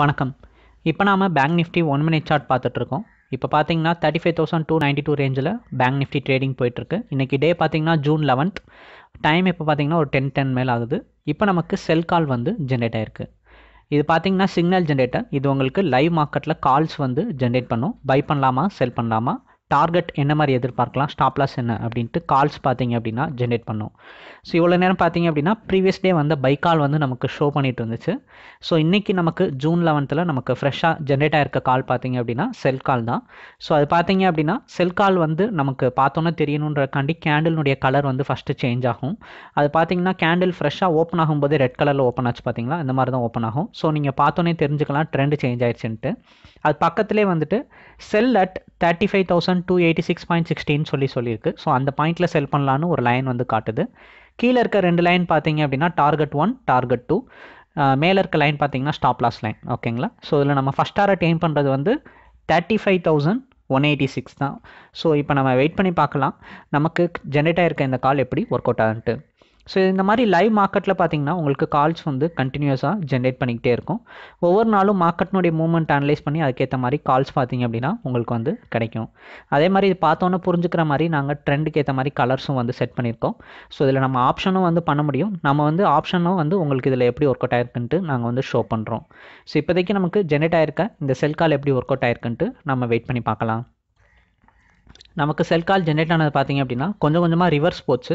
வணக்கம் இப்போ நாம் bank Nifty one minute chart பார்த்துட்ருக்கோம் இப்போ பார்த்தீங்கன்னா thirty five thousand two ninety two ரேஞ்சில் பேங்க் நிஃப்டி ட்ரேடிங் போயிட்டுருக்கு இன்றைக்கி டே பார்த்தீங்கன்னா ஜூன் லெவன்த் டைம் இப்போ பார்த்தீங்கன்னா ஒரு டென் டென் மேல் ஆகுது இப்போ நமக்கு செல் கால் வந்து ஜென்ரேட் ஆயிருக்கு இது பார்த்தீங்கன்னா சிக்னல் ஜென்ரேட்டர் இது உங்களுக்கு லைவ் மார்க்கெட்டில் கால்ஸ் வந்து ஜென்ரேட் பண்ணும் பை பண்ணலாமா செல் பண்ணலாமா டார்கெட் என்ன மாதிரி எதிர்பார்க்கலாம் ஸ்டாப்லாஸ் என்ன அப்படின்ட்டு கால்ஸ் பார்த்தீங்க அப்படின்னா ஜென்ரேட் பண்ணும் ஸோ இவ்வளோ நேரம் பார்த்தீங்க அப்படின்னா ப்ரீவியஸ் டே வந்து பை கால் வந்து நமக்கு ஷோ பண்ணிட்டு இருந்துச்சு ஸோ இன்றைக்கி நமக்கு ஜூன் லெவன்த்தில் நமக்கு ஃப்ரெஷ்ஷாக ஜென்ரேட் ஆகிருக்க கால் பார்த்தீங்க அப்படின்னா செல் கால் தான் ஸோ அது பார்த்தீங்க அப்படின்னா செல் கால் வந்து நமக்கு பார்த்தோன்னே தெரியணுன்றக்காண்டி கேண்டிலுடைய கலர் வந்து ஃபஸ்ட்டு சேஞ்ச் ஆகும் அது பார்த்தீங்கன்னா கேண்டில் ஃப்ரெஷ்ஷாக ஓப்பன் ஆகும்போது ரெட் கலரில் ஓப்பன் ஆச்சு பார்த்தீங்களா இந்த மாதிரி தான் ஓப்பன் ஆகும் ஸோ நீங்கள் பார்த்தோன்னே தெரிஞ்சுக்கலாம் ட்ரெண்ட் சேஞ்ச் ஆயிடுச்சுன்ட்டு அது பக்கத்துலேயே வந்துட்டு sell at thirty five thousand and two eighty six point சொல்லி சொல்லியிருக்கு ஸோ அந்த பாயிண்ட்டில் செல் பண்ணலான்னு ஒரு லைன் வந்து காட்டுது கீழே இருக்க ரெண்டு லைன் பார்த்தீங்க அப்படின்னா டார்கெட் ஒன் டார்கெட் டூ மேலே இருக்க லைன் பார்த்தீங்கன்னா ஸ்டாப் லாஸ் லைன் ஓகேங்களா ஸோ இதில் நம்ம ஃபஸ்ட் டாரட் எய்ம் பண்ணுறது வந்து thirty five thousand one eighty six தான் ஸோ இப்போ நம்ம வெயிட் பண்ணி பார்க்கலாம் நமக்கு ஜென்ரேட் ஆகிருக்க இந்த கால் எப்படி ஒர்க் அவுட் ஆகுன்ட்டு ஸோ இந்த மாதிரி லைவ் மார்க்கெட்டில் பார்த்தீங்கன்னா உங்களுக்கு கால்ஸ் வந்து கண்டினியூஸாக ஜென்ரேட் பண்ணிக்கிட்டே இருக்கும் ஒவ்வொரு நாளும் மார்க்கெட்னுடைய மூவ்மெண்ட் அனலைஸ் பண்ணி அதுக்கேற்ற மாதிரி கால்ஸ் பார்த்தீங்க அப்படின்னா உங்களுக்கு வந்து கிடைக்கும் அதே மாதிரி இது பார்த்தோன்னே புரிஞ்சுக்கிற மாதிரி நாங்கள் ட்ரெண்டுக்கு ஏற்ற மாதிரி கலர்ஸும் வந்து செட் பண்ணியிருக்கோம் ஸோ இதில் நம்ம ஆப்ஷனும் வந்து பண்ண முடியும் நம்ம வந்து ஆப்ஷனும் வந்து உங்களுக்கு இதில் எப்படி ஒர்க் அவுட் ஆயிருக்குன்ட்டு நாங்கள் வந்து ஷோ பண்ணுறோம் ஸோ இப்போதைக்கு நமக்கு ஜென்ரேட் ஆயிருக்க இந்த செல் கால் எப்படி ஒர்க் அவுட் ஆயிருக்குன்ட்டு நம்ம வெயிட் பண்ணி பார்க்கலாம் நமக்கு செல் கால் ஜென்ரேட் ஆனது பார்த்திங்க அப்படின்னா கொஞ்சம் கொஞ்சமாக ரிவர்ஸ் போச்சு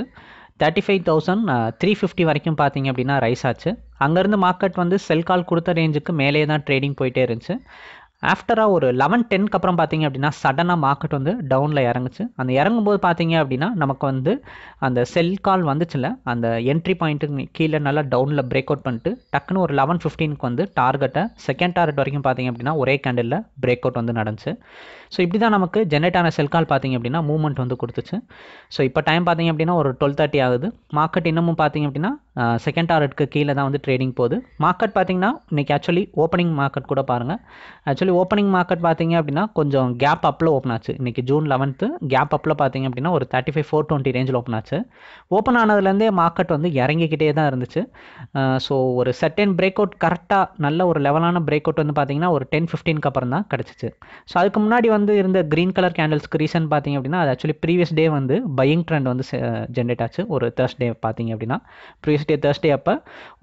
thirty five thousand three fifty வரைக்கும் பார்த்திங்க அப்படின்னா ரைஸ் ஆச்சு அங்கேருந்து மார்க்கெட் வந்து செல் கால் கொடுத்த ரேஞ்சுக்கு மேலே தான் ட்ரேடிங் போயிட்டே இருந்துச்சு ஆஃப்டராக ஒரு லெவன் டென்க்கு அப்புறம் பார்த்தீங்க அப்படின்னா சடனாக மார்க்கெட் வந்து டவுனில் இறங்குச்சு அந்த இறங்கும்போது பார்த்தீங்க அப்படின்னா நமக்கு வந்து அந்த செல் கால் வந்துச்சுல அந்த என்ட்ரி பாயிண்ட்டுக்கு கீழே நல்லா டவுனில் பிரேக் அவுட் பண்ணிட்டு டக்குன்னு ஒரு லெவன் ஃபிஃப்டீனுக்கு வந்து டார்கெட்டை செகண்ட் டார்கெட் வரைக்கும் பார்த்தீங்க அப்படின்னா ஒரே கேண்டிலில் பிரேக் அவுட் வந்து நடந்துச்சு ஸோ இப்படி தான் நமக்கு ஜென்ரேட் ஆன செல் கால் பார்த்தீங்க அப்படின்னா மூவ்மெண்ட் வந்து கொடுத்துச்சு ஸோ இப்போ டைம் பார்த்தீங்க அப்படின்னா ஒரு டுவெல் தேர்ட்டி ஆகுது மார்க்கெட் இன்னமும் பார்த்தீங்க அப்படின்னா செகண்ட் டாரட்க்கு கீழே தான் வந்து ட்ரேடிங் போகுது மார்க்கெட் பார்த்தீங்கன்னா இன்றைக்கி ஆக்சுவலி ஓப்பனிங் மார்க்கெட் கூட பாருங்கள் ஆக்சுவலி ஓப்பனிங் மார்க்கெட் பார்த்திங்க அப்படின்னா கொஞ்சம் கேப் அப்பில் ஓப்பன் ஆச்சு இன்றைக்கி ஜூன் லெவன்த்து கேப் அப்பில் பார்த்திங்க அப்படின்னா ஒரு தேர்ட்டி ஃபைவ் ஃபோர் டுவெண்ட்டி ரேஞ்சில் ஓப்பன் ஆச்சு ஓப்பன் ஆனதுலேருந்தே மார்க்கெட் வந்து இறங்கிக்கிட்டே தான் இருந்துச்சு ஸோ ஒரு செட்டன் பிரேக் அவுட் கரெக்டாக நல்ல ஒரு லெவலான பிரேக் அவுட் வந்து பார்த்திங்கன்னா ஒரு டென் ஃபிஃப்டீனுக்கு அப்புறம் தான் கிடச்சிச்சு ஸோ அதுக்கு முன்னாடி வந்து இருந்த க்ரீன் கலர் கேண்டில்ஸ்க்கு ரீசன் பார்த்திங்க அப்படின்னா அது ஆக்சுவலி ப்ரீவியஸ் டே வந்து பையிங் ட்ரெண்ட் வந்து ஜென்ரேட் ஆச்சு ஒரு தேர்ஸ்டே பார்த்திங்க அப்படின்னா ப்ரீவியஸ் வெட்னஸ்டே தேர்ஸ்டே அப்போ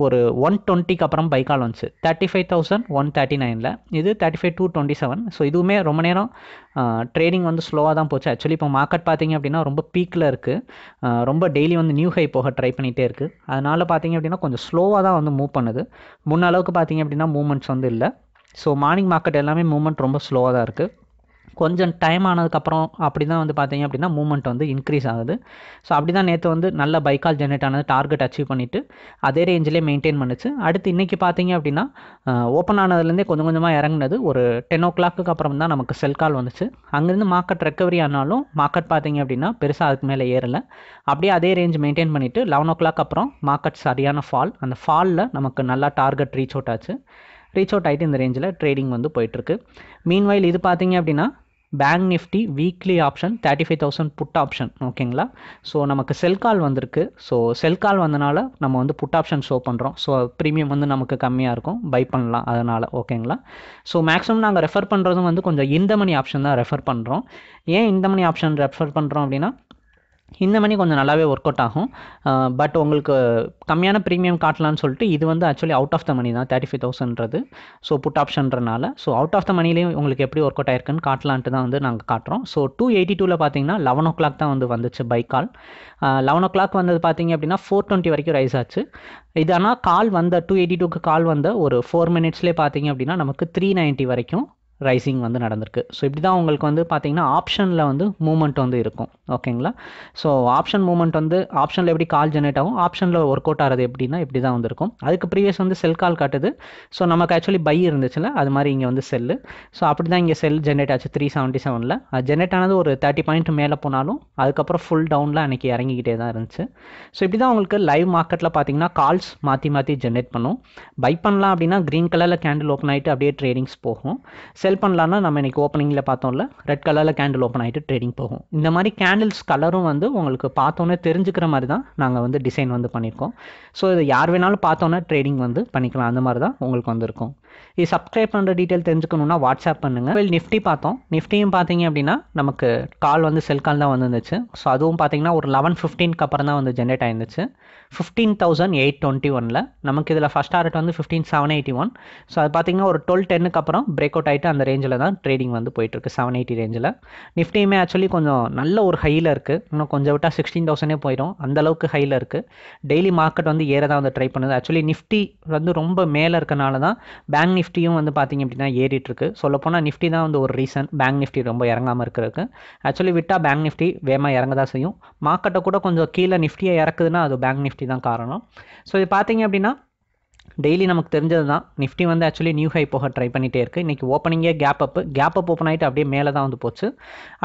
ஒரு ஒன் டுவெண்ட்டிக்கு அப்புறம் பைக்கால் வந்துச்சு thirty five thousand one thirty நைனில் இது thirty five two twenty seven so இதுவுமே ரொம்ப நேரம் ட்ரேடிங் வந்து ஸ்லோவாக தான் போச்சு ஆக்சுவலி இப்போ மார்க்கெட் பார்த்தீங்க அப்படின்னா ரொம்ப பீக்கில் இருக்குது ரொம்ப டெய்லி வந்து நியூ ஹை போக ட்ரை பண்ணிகிட்டே இருக்குது அதனால் பார்த்தீங்க அப்படின்னா கொஞ்சம் ஸ்லோவாக தான் வந்து மூவ் பண்ணுது முன்னளவுக்கு பார்த்தீங்க அப்படின்னா மூவ்மெண்ட்ஸ் வந்து இல்லை ஸோ மார்னிங் மார்க்கெட் எல்லாமே மூவ்மெண்ட் ரொம்ப ஸ்லோவாக தான் இருக்குது கொஞ்சம் டைம் ஆனதுக்கப்புறம் அப்படி தான் வந்து பார்த்தீங்க அப்படின்னா மூமெண்ட் வந்து இன்க்ரீஸ் ஆகுது ஸோ அப்படி தான் நேற்று வந்து நல்ல பைக்கால் ஜென்ரேட் ஆனது டார்கெட் அச்சீவ் பண்ணிவிட்டு அதே ரேஞ்சிலே மெயின்டைன் பண்ணுச்சு அடுத்து இன்றைக்கி பார்த்தீங்க அப்படின்னா ஓப்பன் ஆனதுலேருந்தே கொஞ்சம் கொஞ்சமாக இறங்கினது ஒரு டென் ஓ கிளாக்கு அப்புறம் தான் நமக்கு செல் கால் வந்துச்சு அங்கேருந்து மார்க்கெட் ரெக்கவரி ஆனாலும் மார்க்கெட் பார்த்தீங்க அப்படின்னா பெருசாக அதுக்கு மேலே ஏறலை அப்படியே அதே ரேஞ்ச் மெயின்டைன் பண்ணிவிட்டு லெவன் ஓ கிளாக் அப்புறம் மார்க்கெட் சரியான ஃபால் அந்த ஃபாலில் நமக்கு நல்லா டார்கெட் ரீச் அவுட் ஆச்சு ரீச் அவுட் ஆகிட்டு இந்த ரேஞ்சில் ட்ரேடிங் வந்து போயிட்டுருக்கு மீன்வைல் இது பார்த்தீங்க அப்படின்னா bank nifty weekly option thirty five thousand put option ஓகேங்களா ஸோ நமக்கு செல் கால் வந்திருக்கு ஸோ செல் கால் வந்தனால நம்ம வந்து புட் ஆப்ஷன் ஷோ பண்ணுறோம் ஸோ ப்ரீமியம் வந்து நமக்கு கம்மியாக இருக்கும் பை பண்ணலாம் அதனால் ஓகேங்களா ஸோ மேக்ஸிமம் நாங்கள் ரெஃபர் பண்ணுறதும் வந்து கொஞ்சம் இந்த மணி ஆப்ஷன் தான் ரெஃபர் பண்ணுறோம் ஏன் இந்த மணி ஆப்ஷன் ரெஃபர் பண்ணுறோம் அப்படின்னா இந்த மணி கொஞ்சம் நல்லாவே ஒர்க் அவுட் ஆகும் பட் உங்களுக்கு கம்மியான ப்ரீமியம் காட்டலான்னு சொல்லிட்டு இது வந்து actually out of the money தான் தேர்ட்டி ஃபைவ் தௌசண்ட்றது ஸோ புட் ஆப்ஷன்றனால ஸோ அவுட் ஆஃப் த மணிலேயும் உங்களுக்கு எப்படி ஒர்க் அவுட் ஆயிருக்குன்னு காட்டலான்ட்டு தான் வந்து நாங்கள் காட்டுறோம் ஸோ டூ எயிட்டி டூவில் பார்த்தீங்கன்னா லெவன் ஓ கிளாக் தான் வந்து வந்துச்சு buy call eleven o'clock வந்தது பார்த்தீங்க அப்படின்னா ஃபோர் டுவெண்ட்டி வரைக்கும் ரைஸ் ஆச்சு இது ஆனால் கால் வந்த டூ எயிட்டி டூக்கு கால் வந்த ஒரு ஃபோர் மினிட்ஸ்லேயே பார்த்தீங்க அப்படின்னா நமக்கு த்ரீ நைன்ட்டி வரைக்கும் ரைசிங் வந்து நடந்திருக்கு ஸோ இப்படி தான் உங்களுக்கு வந்து பார்த்தீங்கன்னா ஆப்ஷனில் வந்து மூமெண்ட் வந்து இருக்கும் ஓகேங்களா ஸோ ஆப்ஷன் மூமெண்ட் வந்து ஆப்ஷனில் எப்படி கால் ஜெனரேட் ஆகும் ஆப்ஷனில் ஒர்க் அவுட் ஆகிறது எப்படின்னா இப்படி தான் வந்துருக்கும் அதுக்கு ப்ரீவியஸ் வந்து செல் கால் காட்டுது ஸோ நமக்கு ஆக்சுவலி பை இருந்துச்சுல அது மாதிரி இங்கே வந்து செல்லு ஸோ அப்படி தான் இங்கே செல் ஜென்ரேட் ஆச்சு த்ரீ செவன்ட்டி செவனில் அது ஜென்ரேட் ஆனது ஒரு தேர்ட்டி பாயிண்ட் மேலே போனாலும் அதுக்கப்புறம் ஃபுல் டவுனில் அன்றைக்கி இறங்கிக்கிட்டே தான் இருந்துச்சு ஸோ இப்படி தான் உங்களுக்கு லைவ் மார்க்கெட்டில் பார்த்தீங்கன்னா கால்ஸ் மாற்றி மாற்றி ஜென்ரேட் பண்ணும் பை பண்ணலாம் அப்படின்னா க்ரீன் கலரில் கேண்டில் ஓப்பன் ஆகிட்டு அப்படியே ட்ரேடிங்ஸ் போகும் செல் செல் பண்ணலாம்னா நம்ம இன்றைக்கி ஓப்பனிங்கில் பார்த்தோம்ல ரெட் கலரில் கேண்டில் ஓப்பன் ஆகிட்டு ட்ரேடிங் போகும் இந்த மாதிரி கேண்டில்ஸ் கலரும் வந்து உங்களுக்கு பார்த்தோன்னே தெரிஞ்சுக்கிற மாதிரி தான் நாங்கள் வந்து டிசைன் வந்து பண்ணியிருக்கோம் ஸோ இதை யார் வேணாலும் பார்த்தோன்னே ட்ரேடிங் வந்து பண்ணிக்கலாம் அந்த மாதிரி தான் உங்களுக்கு வந்திருக்கும் இது சப்ஸ்கிரைப் பண்ணுற டீட்டெயில் தெரிஞ்சுக்கணுன்னா வாட்ஸ்அப் பண்ணுங்கள் வெல் நிஃப்டி பார்த்தோம் நிஃப்டியும் பார்த்தீங்க அப்படின்னா நமக்கு கால் வந்து செல் கால் தான் வந்துருந்துச்சு ஸோ அதுவும் பார்த்தீங்கன்னா ஒரு லெவன் ஃபிஃப்டீன்க்கு அப்புறம் தான் வந்து ஜென்ரேட் ஆயிருந்துச்சு ஃபிஃப்டீன் தௌசண்ட் எயிட் டுவெண்ட்டி ஒனில் நமக்கு இதில் ஃபஸ்ட் ஆர்ட் வந்து fifteen seven eighty one so அது பார்த்தீங்கன்னா ஒரு டுவெல் டென்னுக்கு அப்புறம் பிரேக் அவுட் ஆகிட்டு அந்த அந்த ரேஞ்சில் தான் ட்ரேடிங் வந்து போயிட்டுருக்கு செவன் எயிட்டி ரேஞ்சில் நிஃப்டியுமே ஆக்சுவலி கொஞ்சம் நல்ல ஒரு ஹையில் இருக்குது இன்னும் கொஞ்சம் விட்டால் சிக்ஸ்டீன் தௌசண்டே போயிடும் அந்தளவுக்கு ஹையில் இருக்குது டெய்லி மார்க்கெட் வந்து ஏற தான் வந்து ட்ரை பண்ணுது ஆக்சுவலி நிஃப்டி வந்து ரொம்ப மேலே இருக்கனால தான் பேங்க் நிஃப்டியும் வந்து பார்த்திங்க அப்படின்னா ஏறிட்டுருக்கு சொல்லப்போனால் நிஃப்டி தான் வந்து ஒரு ரீசன் பேங்க் நிஃப்டி ரொம்ப இறங்காமல் இருக்கிறதுக்கு ஆக்சுவலி விட்டால் பேங்க் நிஃப்டி வேகமாக இறங்க தான் செய்யும் மார்க்கெட்டை கூட கொஞ்சம் கீழே நிஃப்டியாக இறக்குதுன்னா அது பேங்க் நிஃப்டி தான் காரணம் ஸோ இது பார்த்தீங்க அப்படின்னா டெய்லி நமக்கு தெரிஞ்சது தான் நிஃப்டி வந்து ஆக்சுவலி நியூ ஹை போக ட்ரை பண்ணிகிட்டே இருக்குது இன்றைக்கி ஓப்பனிங்கே gap up gap up open ஆகிட்டு அப்படியே மேலே தான் வந்து போச்சு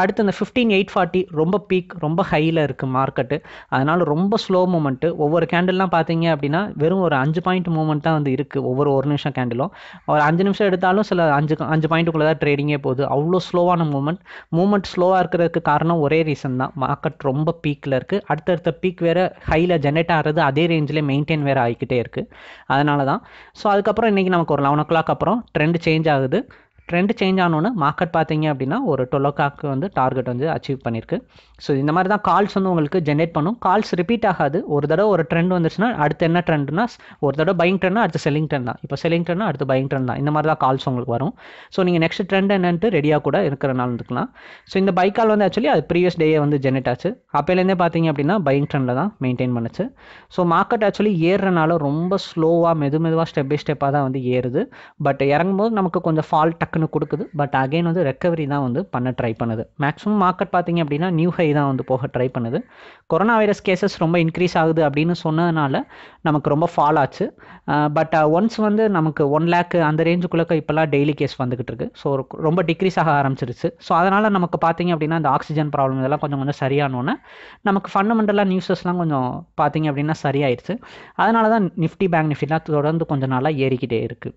அடுத்து இந்த ஃபிஃப்டீன் எயிட் ஃபார்ட்டி ரொம்ப பீக் ரொம்ப ஹையில் இருக்குது மார்க்கெட்டு அதனால் ரொம்ப ஸ்லோ மூமெண்ட்டு ஒவ்வொரு கேண்டில்லாம் பார்த்தீங்க அப்படின்னா வெறும் ஒரு அஞ்சு பாயிண்ட் மூமெண்ட் தான் வந்து இருக்குது ஒவ்வொரு ஒரு நிமிஷம் கேண்டிலும் ஒரு அஞ்சு நிமிஷம் எடுத்தாலும் சில அஞ்சு அஞ்சு பாயிண்ட்டுக்குள்ளே தான் ட்ரேடிங்கே போகுது அவ்வளோ ஸ்லோவான மூமெண்ட் மூமெண்ட் ஸ்லோவாக இருக்கிறதுக்கு காரணம் ஒரே ரீசன் தான் மார்க்கெட் ரொம்ப பீக்கில் இருக்குது அடுத்தடுத்த பீக் வேறு ஹையில் ஜென்ரேட் ஆகிறது அதே ரேஞ்சில் மெயின்டைன் வேறு ஆகிக்கிட்டே இருக்குது அதனால் அதனால தான் ஸோ அதுக்கப்புறம் இன்றைக்கி நமக்கு ஒரு லெவன் ஓ கிளாக் அப்புறம் ட்ரெண்ட் சேஞ்ச் ஆகுது ட்ரெண்ட் சேஞ்ச் ஆனோன்னு மார்க்கெட் பார்த்தீங்க அப்படின்னா ஒரு டுவெல் ஓ கிளாக்கு வந்து டார்கெட் வந்து அச்சீவ் பண்ணியிருக்கு ஸோ இந்த மாதிரி தான் கால்ஸ் வந்து உங்களுக்கு ஜென்ரேட் பண்ணும் கால்ஸ் ரிப்பீட் ஆகாது ஒரு தடவை ஒரு ட்ரெண்ட் வந்துச்சுன்னா அடுத்து என்ன ட்ரெண்ட்னா ஒரு தடவை பயிங் ட்ரெண்ட்னா அடுத்து செல்லிங் ட்ரெண்ட் தான் இப்போ செல்லிங் ட்ரெண்ட்னா அடுத்து பயிங் ட்ரெண்ட் தான் இந்த மாதிரி தான் கால்ஸ் உங்களுக்கு வரும் ஸோ நீங்கள் நெக்ஸ்ட் ட்ரெண்ட் என்னன்ட்டு ரெடியாக கூட இருக்கிறனால இருந்துக்கலாம் ஸோ இந்த பை கால் வந்து ஆக்சுவலி அது ப்ரீவியஸ் டேயே வந்து ஜென்ரேட் ஆச்சு அப்போலேருந்தே பார்த்தீங்க அப்படின்னா பயிங் ட்ரெண்டில் தான் மெயின்டைன் பண்ணுச்சு ஸோ மார்க்கெட் ஆக்சுவலி ஏறுறனால ரொம்ப ஸ்லோவாக மெது மெதுவாக ஸ்டெப் பை ஸ்டெப்பாக தான் வந்து ஏறுது பட் இறங்கும்போது நமக்கு கொஞ்சம் ஃபால் டக்கு டக்குன்னு கொடுக்குது பட் அகைன் வந்து ரெக்கவரி தான் வந்து பண்ண ட்ரை பண்ணுது மேக்ஸிமம் மார்க்கெட் பார்த்தீங்க அப்படின்னா நியூ ஹை தான் வந்து போக ட்ரை பண்ணுது கொரோனா வைரஸ் கேசஸ் ரொம்ப இன்க்ரீஸ் ஆகுது அப்படின்னு சொன்னதுனால நமக்கு ரொம்ப ஃபால் ஆச்சு பட் ஒன்ஸ் வந்து நமக்கு ஒன் லேக் அந்த ரேஞ்சுக்குள்ளே இப்போல்லாம் டெய்லி கேஸ் வந்துக்கிட்டு இருக்கு ஸோ ரொம்ப டிக்ரீஸ் ஆக ஆரம்பிச்சிருச்சு ஸோ அதனால் நமக்கு பார்த்தீங்க அப்படின்னா இந்த ஆக்சிஜன் ப்ராப்ளம் இதெல்லாம் கொஞ்சம் கொஞ்சம் சரியானோன்னே நமக்கு ஃபண்டமெண்டலாக நியூஸஸ்லாம் கொஞ்சம் பார்த்தீங்க அப்படின்னா சரியாயிடுச்சு அதனால தான் நிஃப்டி பேங்க் நிஃப்டிலாம் தொடர்ந்து கொஞ்சம் நாளாக ஏறிக்கிட்டே இருக்குது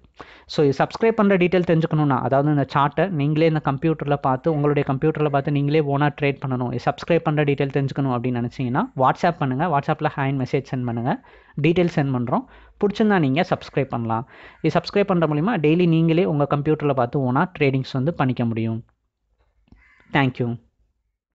ஸோ சப்ஸ்கிரைப் பண்ணுற டீட்டெயில் தெரிஞ்சுக்கணுன்னா அதாவது இந்த சார்ட்டை நீங்களே இந்த கம்ப்யூட்டரில் பார்த்து உங்களுடைய கம்ப்யூட்டரில் பார்த்து நீங்களே ஓனாக ட்ரேட் பண்ணணும் சப்ஸ்கிரைப் பண்ணுற டீட்டெயில் தெரிஞ்சுக்கணும் அப்படின்னு நினச்சிங்கன்னா வாட்ஸ்அப் பண்ணுங்கள் வாட்ஸ்அப்பில் ஹேண்ட் மெசேஜ் சென்ட் பண்ணுங்கள் டீட்டெயில் சென்ட் பண்ணுறோம் பிடிச்சிருந்தா நீங்கள் சப்ஸ்கிரைப் பண்ணலாம் இது சப்ஸ்கிரைப் பண்ணுற மூலிமா டெய்லி நீங்களே உங்கள் கம்ப்யூட்டரில் பார்த்து ஓனாக ட்ரேடிங்ஸ் வந்து பண்ணிக்க முடியும் தேங்க்யூ